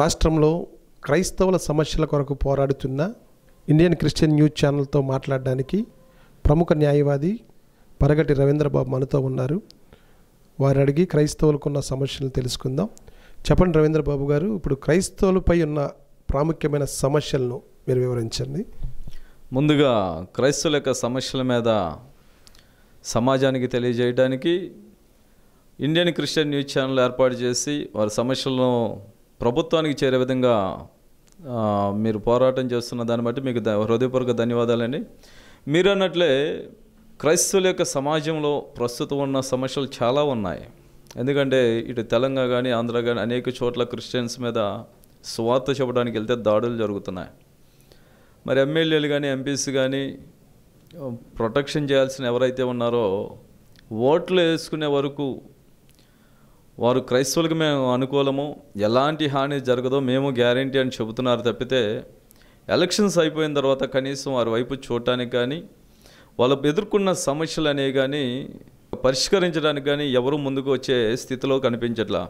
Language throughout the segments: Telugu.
రాష్ట్రంలో క్రైస్తవుల సమస్యల కొరకు పోరాడుతున్న ఇండియన్ క్రిస్టియన్ న్యూస్ ఛానల్తో మాట్లాడడానికి ప్రముఖ న్యాయవాది పరగటి రవీంద్రబాబు మనతో ఉన్నారు వారు అడిగి క్రైస్తవులకు ఉన్న సమస్యలు తెలుసుకుందాం చెప్పండి రవీంద్రబాబు గారు ఇప్పుడు క్రైస్తవులపై ఉన్న ప్రాముఖ్యమైన సమస్యలను మీరు వివరించండి ముందుగా క్రైస్తవుల యొక్క సమస్యల మీద సమాజానికి తెలియజేయడానికి ఇండియన్ క్రిస్టియన్ న్యూస్ ఛానల్ ఏర్పాటు చేసి వారి సమస్యలను ప్రభుత్వానికి చేరే విధంగా మీరు పోరాటం చేస్తున్న దాన్ని బట్టి మీకు హృదయపూర్వక ధన్యవాదాలండి మీరు అన్నట్లే క్రైస్తవుల యొక్క సమాజంలో ప్రస్తుతం ఉన్న సమస్యలు చాలా ఉన్నాయి ఎందుకంటే ఇటు తెలంగాణ కానీ ఆంధ్ర కానీ అనేక చోట్ల క్రిస్టియన్స్ మీద స్వార్థ చెప్పడానికి వెళ్తే దాడులు జరుగుతున్నాయి మరి ఎమ్మెల్యేలు కానీ ఎంపీస్ కానీ ప్రొటెక్షన్ చేయాల్సిన ఎవరైతే ఉన్నారో ఓట్లు వేసుకునే వరకు వారు క్రైస్తవులకు మేము అనుకూలము ఎలాంటి హాని జరగదో మేము గ్యారంటీ అని చెబుతున్నారు తప్పితే ఎలక్షన్స్ అయిపోయిన తర్వాత కనీసం వారి వైపు చూడటానికి కానీ వాళ్ళు ఎదుర్కొన్న సమస్యలు అనేవి కానీ పరిష్కరించడానికి కానీ ఎవరు ముందుకు వచ్చే స్థితిలో కనిపించట్లా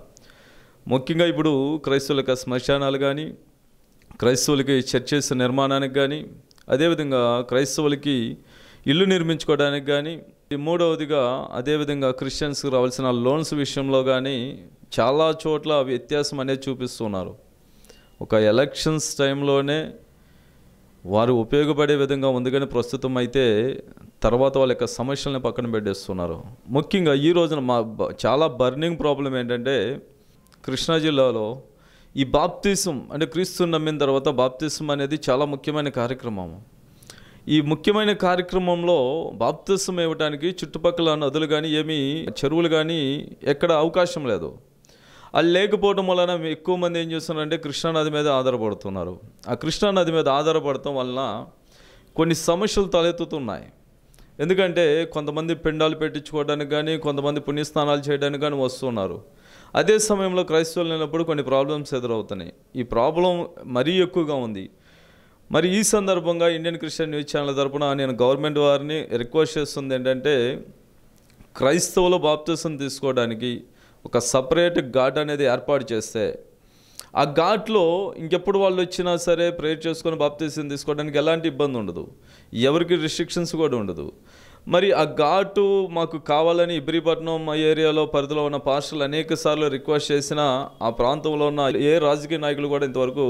ముఖ్యంగా ఇప్పుడు క్రైస్తవులకు శ్మశానాలు కానీ క్రైస్తవులకి చర్చెస్ నిర్మాణానికి కానీ అదేవిధంగా క్రైస్తవులకి ఇల్లు నిర్మించుకోవడానికి కానీ మూడవదిగా అదేవిధంగా క్రిస్టియన్స్కి రావాల్సిన లోన్స్ విషయంలో కానీ చాలా చోట్ల వ్యత్యాసం అనేది చూపిస్తున్నారు ఒక ఎలక్షన్స్ టైంలోనే వారు ఉపయోగపడే విధంగా ఉంది కానీ ప్రస్తుతం అయితే తర్వాత వాళ్ళ యొక్క సమస్యలను పక్కన పెట్టేస్తున్నారు ముఖ్యంగా ఈ రోజున మా చాలా బర్నింగ్ ప్రాబ్లం ఏంటంటే కృష్ణా జిల్లాలో ఈ బాప్తిజం అంటే క్రీస్తు నమ్మిన తర్వాత బాప్తిజం అనేది చాలా ముఖ్యమైన కార్యక్రమం ఈ ముఖ్యమైన కార్యక్రమంలో బాప్తిసం ఇవ్వడానికి చుట్టుపక్కల నదులు కానీ ఏమీ చెరువులు కానీ ఎక్కడ అవకాశం లేదు అది లేకపోవడం వలన ఎక్కువ మంది ఏం చేస్తున్నారంటే కృష్ణానది మీద ఆధారపడుతున్నారు ఆ కృష్ణానది మీద ఆధారపడటం వలన కొన్ని సమస్యలు తలెత్తుతున్నాయి ఎందుకంటే కొంతమంది పిండాలు పెట్టించుకోవడానికి కానీ కొంతమంది పుణ్యస్నానాలు చేయడానికి కానీ వస్తున్నారు అదే సమయంలో క్రైస్తవులు లేనప్పుడు కొన్ని ప్రాబ్లమ్స్ ఎదురవుతున్నాయి ఈ ప్రాబ్లం మరీ ఎక్కువగా ఉంది మరి ఈ సందర్భంగా ఇండియన్ క్రిస్టియన్ న్యూస్ ఛానల్ తరఫున నేను గవర్నమెంట్ వారిని రిక్వెస్ట్ చేస్తుంది ఏంటంటే క్రైస్తవులు బాప్తిసం తీసుకోవడానికి ఒక సపరేట్ ఘాట్ అనేది ఏర్పాటు చేస్తే ఆ ఘాట్లో ఇంకెప్పుడు వాళ్ళు వచ్చినా సరే ప్రేయర్ చేసుకొని బాప్తిసం తీసుకోవడానికి ఎలాంటి ఇబ్బంది ఉండదు ఎవరికి రిస్ట్రిక్షన్స్ కూడా ఉండదు మరి ఆ ఘాటు మాకు కావాలని ఇబ్రిపట్నం ఏరియాలో పరిధిలో ఉన్న పాస్టర్లు అనేక సార్లు రిక్వెస్ట్ చేసినా ఆ ప్రాంతంలో ఉన్న ఏ రాజకీయ నాయకులు కూడా ఇంతవరకు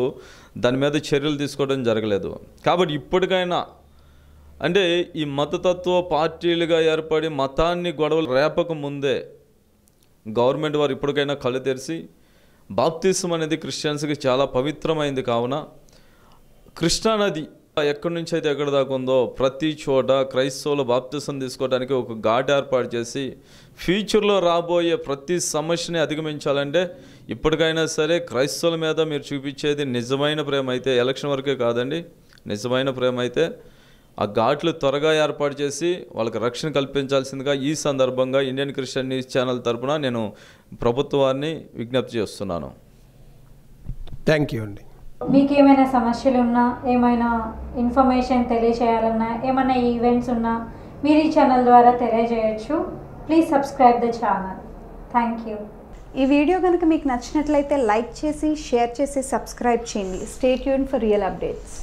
దాని మీద చర్యలు తీసుకోవడం జరగలేదు కాబట్టి ఇప్పటికైనా అంటే ఈ మతతత్వ పార్టీలుగా ఏర్పడి మతాన్ని గొడవలు రేపక ముందే గవర్నమెంట్ వారు ఇప్పటికైనా కళ్ళు తెరిచి బాప్తిసం అనేది క్రిస్టియన్స్కి చాలా పవిత్రమైంది కావున కృష్ణానది ఎక్కడి నుంచి అయితే ఎక్కడ దాకా ఉందో ప్రతి చోట క్రైస్తవులు బాప్తిసం తీసుకోవడానికి ఒక ఘాట్ ఏర్పాటు చేసి ఫ్యూచర్లో రాబోయే ప్రతి సమస్యని అధిగమించాలంటే ఇప్పటికైనా సరే క్రైస్తవుల మీద మీరు చూపించేది నిజమైన ప్రేమ అయితే ఎలక్షన్ వరకే కాదండి నిజమైన ప్రేమ అయితే ఆ ఘాట్లు త్వరగా ఏర్పాటు చేసి వాళ్ళకి రక్షణ కల్పించాల్సిందిగా ఈ సందర్భంగా ఇండియన్ క్రిస్టియన్ న్యూస్ ఛానల్ తరఫున నేను ప్రభుత్వాన్ని విజ్ఞప్తి చేస్తున్నాను థ్యాంక్ యూ అండి మీకు ఏమైనా సమస్యలు ఉన్నా ఏమైనా ఇన్ఫర్మేషన్ తెలియచేయాలన్నా ఏమైనా ఈవెంట్స్ ఉన్నా మీరు ఈ ఛానల్ ద్వారా తెలియజేయచ్చు please subscribe the channel thank you ఈ వీడియో కనుక మీకు నచ్చినట్లయితే లైక్ చేసి షేర్ చేసి సబ్స్క్రైబ్ చేయండి స్టేట్ యూన్ ఫర్ రియల్ అప్డేట్స్